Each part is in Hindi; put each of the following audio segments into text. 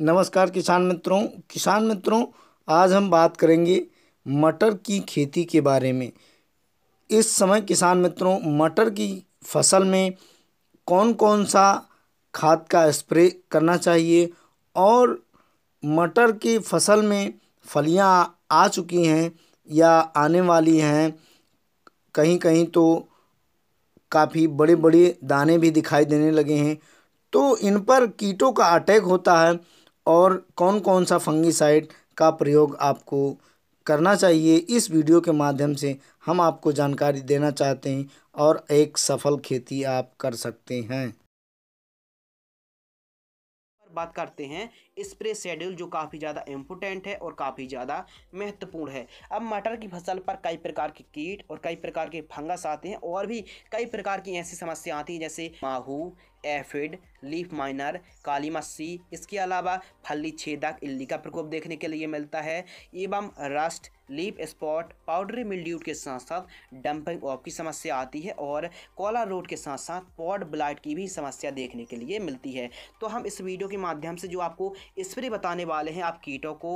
नमस्कार किसान मित्रों किसान मित्रों आज हम बात करेंगे मटर की खेती के बारे में इस समय किसान मित्रों मटर की फसल में कौन कौन सा खाद का स्प्रे करना चाहिए और मटर की फसल में फलियां आ चुकी हैं या आने वाली हैं कहीं कहीं तो काफ़ी बड़े बड़े दाने भी दिखाई देने लगे हैं तो इन पर कीटों का अटैक होता है और कौन कौन सा फंगिसाइड का प्रयोग आपको करना चाहिए इस वीडियो के माध्यम से हम आपको जानकारी देना चाहते हैं और एक सफल खेती आप कर सकते हैं बात करते हैं स्प्रे शेड्यूल जो काफ़ी ज़्यादा इम्पोर्टेंट है और काफ़ी ज़्यादा महत्वपूर्ण है अब मटर की फसल पर कई प्रकार के कीट और कई प्रकार के फंगस आते हैं और भी कई प्रकार की ऐसी समस्या आती हैं जैसे माहू एफिड लीफ माइनर काली मस्सी इसके अलावा फली छेदक इल्ली का प्रकोप देखने के लिए मिलता है एवं rust leaf spot powdery mildew के साथ साथ डंपिंग ऑफ की समस्या आती है और कोला रोड के साथ साथ पॉड ब्लाइट की भी समस्या देखने के लिए मिलती है तो हम इस वीडियो के माध्यम से जो आपको स्प्रे बताने वाले हैं आप कीटों को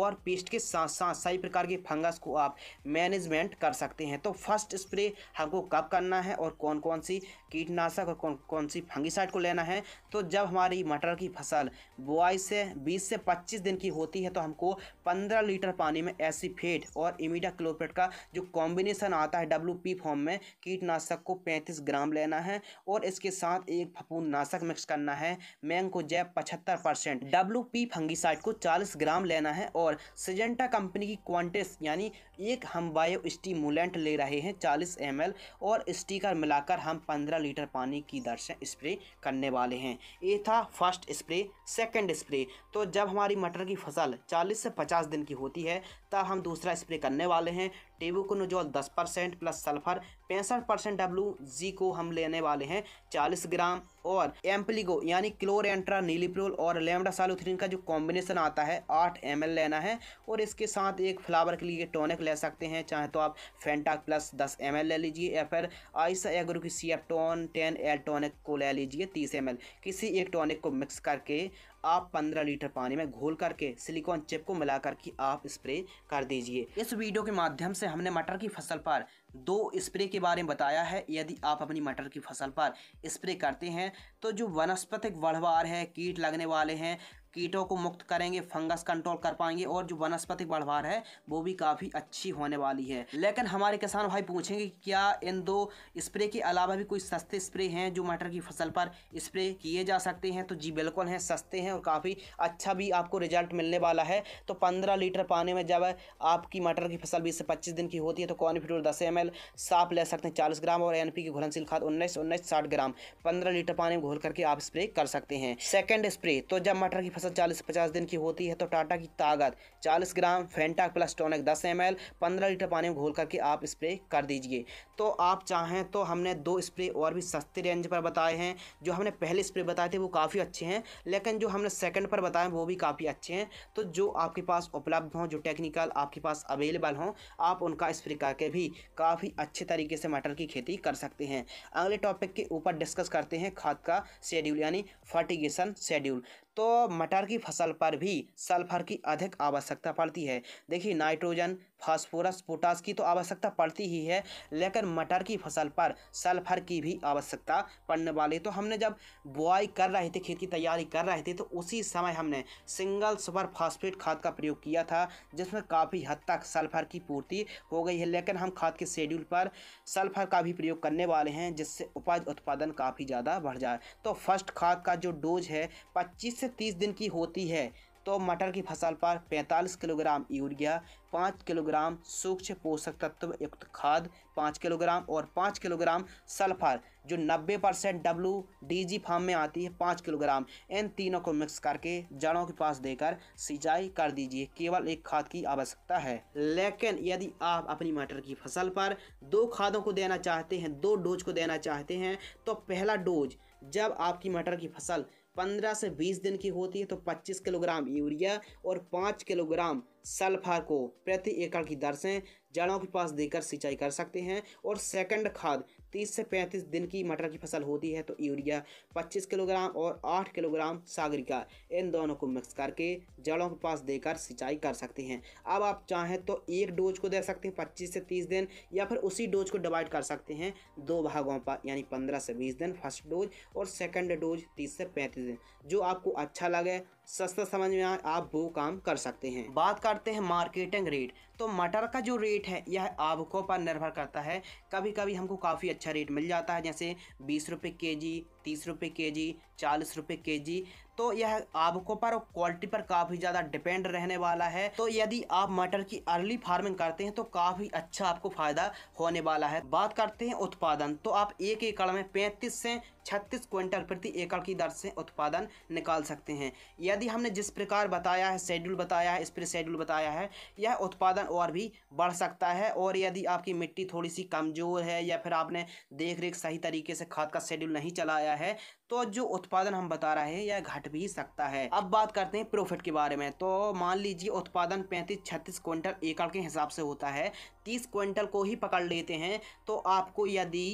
और पेस्ट के साथ साथ सही प्रकार के फंगस को आप मैनेजमेंट कर सकते हैं तो फर्स्ट स्प्रे हमको कब करना है और कौन कौन सी कीटनाशक और कौन कौन सी फंगिसाइड को लेना है तो जब हमारी मटर की फसल बुआई से बीस से पच्चीस दिन की होती है तो हमको पंद्रह लीटर पानी में एसीफेट और इमीडा क्लोपेट का जो कॉम्बिनेशन आता है डब्ल्यू फॉर्म में कीटनाशक को पैंतीस ग्राम लेना है और इसके साथ एक नाशक मिक्स करना है मैंग को जैब पचहत्तर percent W W P fungicide को 40 ग्राम लेना है और सजेंटा कंपनी की क्वांटिस यानी एक हम बायो स्टीमुलेंट ले रहे हैं 40 एम और स्टीकर मिलाकर हम 15 लीटर पानी की दर से स्प्रे करने वाले हैं ये था फर्स्ट स्प्रे सेकेंड स्प्रे तो जब हमारी मटर की फसल चालीस से पचास दिन की होती है तब हम दूसरा स्प्रे करने वाले हैं टेबुकोनोजोल दस परसेंट प्लस सल्फर पैंसठ परसेंट डब्लू जी को हम लेने वाले हैं चालीस ग्राम और एम्पलीगो यानी क्लोर एंट्रा नीलिप्रोल और लेमडा सालोथरीन का जो कॉम्बिनेशन आता है आठ एम लेना है और इसके साथ एक फ्लावर के लिए टॉनिक ले सकते हैं चाहे तो आप फेंटा प्लस दस एम ले लीजिए या फिर आइसा एग्रो की सीएपटोन टेन एल टॉनिक को ले लीजिए तीस एम किसी एक टॉनिक को मिक्स करके आप 15 लीटर पानी में घोल करके सिलिकॉन चिप को मिला करके आप स्प्रे कर दीजिए इस वीडियो के माध्यम से हमने मटर की फसल पर दो स्प्रे के बारे में बताया है यदि आप अपनी मटर की फसल पर स्प्रे करते हैं तो जो वनस्पतिक बढ़वार है कीट लगने वाले हैं कीटों को मुक्त करेंगे फंगस कंट्रोल कर पाएंगे और जो वनस्पति बढ़वार है वो भी काफ़ी अच्छी होने वाली है लेकिन हमारे किसान भाई पूछेंगे क्या इन दो स्प्रे के अलावा भी कोई सस्ते स्प्रे हैं जो मटर की फसल पर स्प्रे किए जा सकते हैं तो जी बिल्कुल हैं सस्ते हैं और काफ़ी अच्छा भी आपको रिजल्ट मिलने वाला है तो पंद्रह लीटर पानी में जब आपकी मटर की फसल बीस से पच्चीस दिन की होती है तो कॉर्नफ्लोर दस एम एल साफ ले सकते हैं चालीस ग्राम और एन पी की घुलनशील खाद उन्नीस उन्नीस साठ ग्राम पंद्रह लीटर पानी में घोल करके आप स्प्रे कर सकते हैं सेकेंड स्प्रे तो जब मटर की फसल चालीस से पचास दिन की होती है तो टाटा की ताकत चालीस ग्राम फेंटा प्लस टोनिक दस एम एल पंद्रह लीटर पानी में घोल करके आप स्प्रे कर दीजिए तो आप चाहें तो हमने दो स्प्रे और भी सस्ते रेंज पर बताए हैं जो हमने पहले स्प्रे बताए थे वो काफ़ी अच्छे हैं लेकिन जो हमने सेकेंड पर बताए वो भी काफ़ी अच्छे हैं तो जो आपके पास उपलब्ध हों जो टेक्निकल आपके पास अवेलेबल हों आप उनका स्प्रे करके भी काफ़ी अच्छे तरीके से मटर की खेती कर सकते हैं अगले टॉपिक के ऊपर डिस्कस करते हैं खाद का शेड्यूल यानी फर्टिगेशन शेड्यूल तो मटर की फसल पर भी सल्फर की अधिक आवश्यकता पड़ती है देखिए नाइट्रोजन फास्फोरस पोटास की तो आवश्यकता पड़ती ही है लेकिन मटर की फसल पर सल्फर की भी आवश्यकता पड़ने वाली है तो हमने जब बुआई कर रहे थे खेत की तैयारी कर रहे थे तो उसी समय हमने सिंगल सुपर फास्फेट खाद का प्रयोग किया था जिसमें काफ़ी हद तक सल्फर की पूर्ति हो गई है लेकिन हम खाद के शेड्यूल पर सल्फर का भी प्रयोग करने वाले हैं जिससे उपज उत्पादन काफ़ी ज़्यादा बढ़ जाए तो फर्स्ट खाद का जो डोज है पच्चीस से 30 दिन की होती है तो मटर की फसल पर 45 किलोग्राम यूरिया 5 किलोग्राम सूक्ष्म पोषक तत्व युक्त खाद 5 किलोग्राम और 5 किलोग्राम सल्फर जो 90 परसेंट डब्लू डी फार्म में आती है 5 किलोग्राम इन तीनों को मिक्स करके जड़ों के पास देकर सिंचाई कर दीजिए केवल एक खाद की आवश्यकता है लेकिन यदि आप अपनी मटर की फसल पर दो खादों को देना चाहते हैं दो डोज को देना चाहते हैं तो पहला डोज जब आपकी मटर की फसल 15 से 20 दिन की होती है तो 25 किलोग्राम यूरिया और 5 किलोग्राम सल्फर को प्रति एकड़ की दर से जड़ों के पास देकर सिंचाई कर सकते हैं और सेकंड खाद तीस से पैंतीस दिन की मटर की फसल होती है तो यूरिया पच्चीस किलोग्राम और आठ किलोग्राम सागरिका इन दोनों को मिक्स करके जड़ों के पास देकर सिंचाई कर सकते हैं अब आप चाहें तो एक डोज को दे सकते हैं पच्चीस से तीस दिन या फिर उसी डोज को डिवाइड कर सकते हैं दो भागों पर यानी पंद्रह से बीस दिन फर्स्ट डोज और सेकेंड डोज तीस से पैंतीस दिन जो आपको अच्छा लगे सस्ता समझ में आए आप वो काम कर सकते हैं बात करते हैं मार्केटिंग रेट तो मटर का जो रेट है यह आपको पर निर्भर करता है कभी कभी हमको काफ़ी अच्छा रेट मिल जाता है जैसे बीस रुपये के जी तीस रुपये के जी चालीस रुपये के जी तो यह आपको पर क्वालिटी पर काफ़ी ज़्यादा डिपेंड रहने वाला है तो यदि आप मटर की अर्ली फार्मिंग करते हैं तो काफ़ी अच्छा आपको फ़ायदा होने वाला है बात करते हैं उत्पादन तो आप एक एकड़ में पैंतीस से छत्तीस क्विंटल प्रति एकड़ की दर से उत्पादन निकाल सकते हैं यदि हमने जिस प्रकार बताया है शेड्यूल बताया है स्प्रे शेड्यूल बताया है यह उत्पादन और भी बढ़ सकता है और यदि आपकी मिट्टी थोड़ी सी कमज़ोर है या फिर आपने देख रेख सही तरीके से खाद का शेड्यूल नहीं चलाया है तो जो उत्पादन हम बता रहे हैं यह घट भी सकता है अब बात करते हैं प्रॉफिट के बारे में तो मान लीजिए उत्पादन पैंतीस छत्तीस क्विंटल एकड़ के हिसाब से होता है तीस क्विंटल को ही पकड़ लेते हैं तो आपको यदि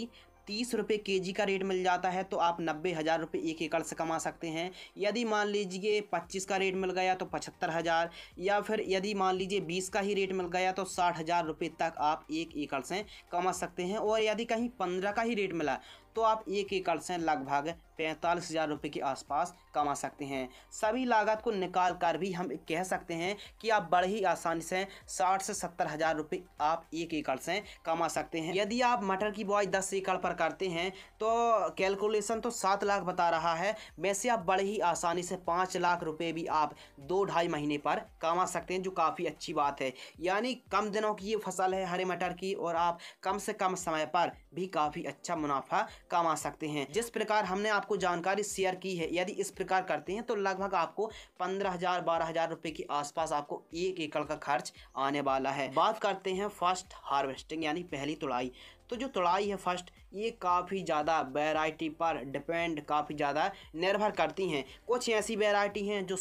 तीस रुपये के जी का रेट मिल जाता है तो आप नब्बे हज़ार रुपये एक एकड़ से कमा सकते हैं यदि मान लीजिए पच्चीस का रेट मिल गया तो पचहत्तर हज़ार या फिर यदि मान लीजिए बीस का ही रेट मिल गया तो साठ हज़ार रुपये तक आप एक एकड़ से कमा सकते हैं और यदि कहीं पंद्रह का ही रेट मिला तो आप एक एकड़ से लगभग पैंतालीस हज़ार रुपये के आसपास कमा सकते हैं सभी लागत को निकाल कर भी हम कह सकते हैं कि आप बड़े ही आसानी से साठ से सत्तर हज़ार रुपये आप एक एकड़ से कमा सकते हैं यदि आप मटर की बुआई दस एकड़ पर करते हैं तो कैलकुलेशन तो सात लाख बता रहा है वैसे आप बड़े ही आसानी से पाँच लाख रुपये भी आप दो ढाई महीने पर कमा सकते हैं जो काफ़ी अच्छी बात है यानी कम दिनों की ये फसल है हरे मटर की और आप कम से कम समय पर भी काफ़ी अच्छा मुनाफा कमा सकते हैं जिस प्रकार हमने आपको जानकारी शेयर की है यदि इस प्रकार करते हैं तो लगभग आपको पंद्रह हजार बारह हजार रुपए के आसपास आपको एक एकड़ का खर्च आने वाला है बात करते हैं फर्स्ट हार्वेस्टिंग यानी पहली तुड़ाई तो जो तोड़ाई है फर्स्ट ये काफ़ी ज़्यादा वेराइटी पर डिपेंड काफ़ी ज़्यादा निर्भर करती हैं कुछ ऐसी वेराइटी हैं जो एक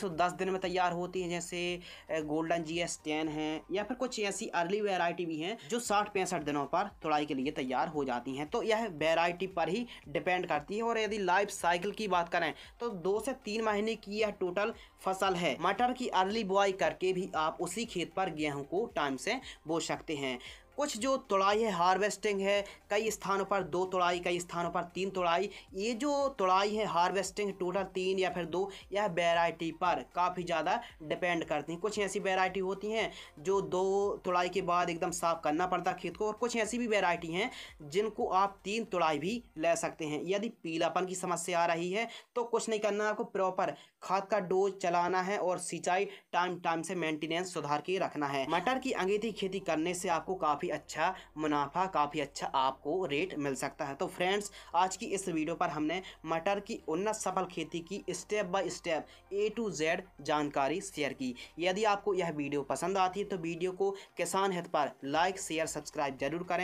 सौ 110 दिन में तैयार होती हैं जैसे गोल्डन जी एस टेन है या फिर कुछ ऐसी अर्ली वेराइटी भी हैं जो साठ पैंसठ दिनों पर तुड़ाई के लिए तैयार हो जाती हैं तो यह वेराइटी पर ही डिपेंड करती है और यदि लाइफ साइकिल की बात करें तो दो से तीन महीने की यह टोटल फसल है मटर की अर्ली बुआई करके भी आप उसी खेत पर गेहूँ को टाइम से बो सकते हैं कुछ जो तोड़ाई है हार्वेस्टिंग है कई स्थानों पर दो तोड़ाई कई स्थानों पर तीन तोड़ाई ये जो तोड़ाई है हार्वेस्टिंग टोटल तीन या फिर दो यह वेराइटी पर काफ़ी ज़्यादा डिपेंड करती हैं कुछ ऐसी वेराइटी होती हैं जो दो तोड़ाई के बाद एकदम साफ करना पड़ता है खेत को और कुछ ऐसी भी वेराइटी हैं जिनको आप तीन तोड़ाई भी ले सकते हैं यदि पीलापन की समस्या आ रही है तो कुछ नहीं करना आपको प्रॉपर खाद का डोज चलाना है और सिंचाई टाइम टाइम से मेंटेनेंस सुधार के रखना है मटर की अंगेठी खेती करने से आपको काफ़ी काफ़ी अच्छा मुनाफा काफ़ी अच्छा आपको रेट मिल सकता है तो फ्रेंड्स आज की इस वीडियो पर हमने मटर की उन्नत सफल खेती की step by step A to Z जानकारी शेयर की यदि आपको यह वीडियो पसंद आती है तो वीडियो को किसान हित पर लाइक शेयर सब्सक्राइब जरूर करें